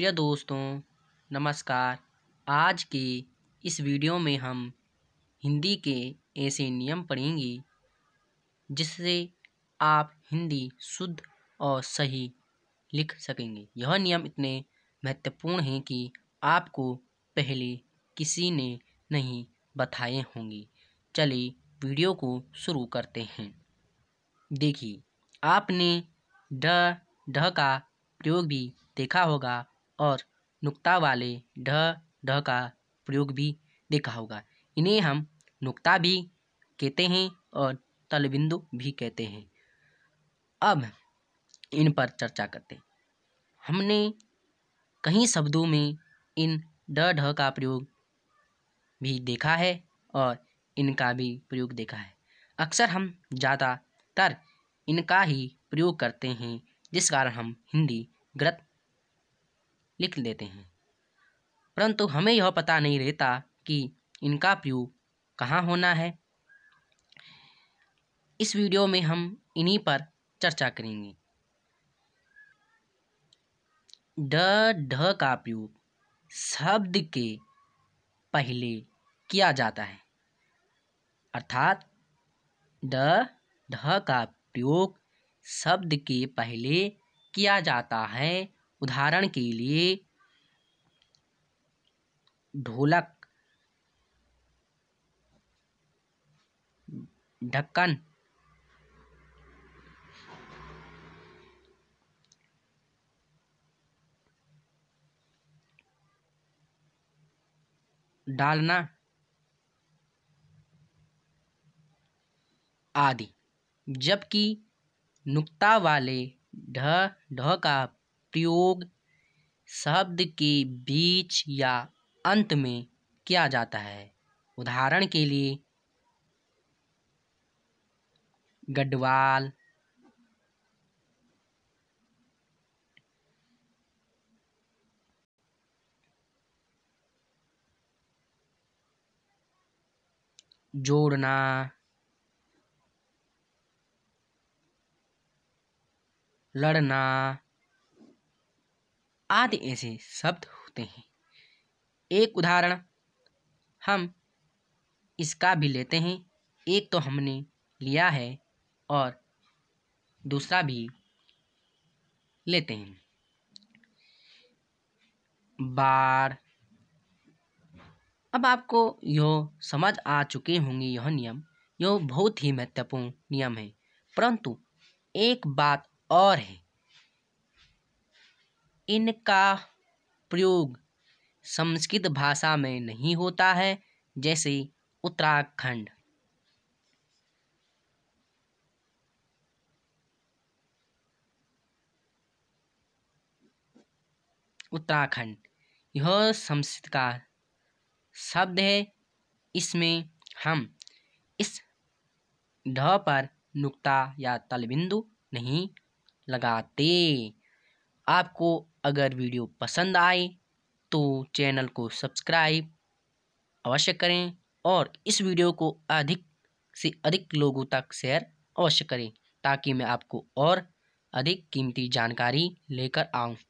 प्रिय दोस्तों नमस्कार आज के इस वीडियो में हम हिंदी के ऐसे नियम पढ़ेंगे जिससे आप हिंदी शुद्ध और सही लिख सकेंगे यह नियम इतने महत्वपूर्ण हैं कि आपको पहले किसी ने नहीं बताए होंगे चलिए वीडियो को शुरू करते हैं देखिए आपने ड ढ का प्रयोग भी देखा होगा और नुक्ता वाले ढ ढ का प्रयोग भी देखा होगा इन्हें हम नुक्ता भी कहते हैं और तलबिंदु भी कहते हैं अब इन पर चर्चा करते हैं हमने कई शब्दों में इन ड ढ का प्रयोग भी देखा है और इनका भी प्रयोग देखा है अक्सर हम ज़्यादातर इनका ही प्रयोग करते हैं जिस कारण हम हिंदी गलत लिख लेते हैं परंतु हमें यह पता नहीं रहता कि इनका प्रयोग कहाँ होना है इस वीडियो में हम इन्हीं पर चर्चा करेंगे ड ढ का प्रयोग शब्द के पहले किया जाता है अर्थात ड ढ का प्रयोग शब्द के पहले किया जाता है उदाहरण के लिए ढोलक ढक्कन डालना आदि जबकि नुक्ता वाले ढ ढ का प्रयोग शब्द के बीच या अंत में किया जाता है उदाहरण के लिए गढ़वाल जोड़ना लड़ना आदि ऐसे शब्द होते हैं एक उदाहरण हम इसका भी लेते हैं एक तो हमने लिया है और दूसरा भी लेते हैं बार अब आपको यह समझ आ चुके होंगे यह नियम यह बहुत ही महत्वपूर्ण नियम है परंतु एक बात और है इनका प्रयोग संस्कृत भाषा में नहीं होता है जैसे उत्तराखंड उत्तराखंड यह संस्कृत का शब्द है इसमें हम इस ढ पर नुक्ता या तलबिंदु नहीं लगाते आपको अगर वीडियो पसंद आए तो चैनल को सब्सक्राइब अवश्य करें और इस वीडियो को अधिक से अधिक लोगों तक शेयर अवश्य करें ताकि मैं आपको और अधिक कीमती जानकारी लेकर आऊँ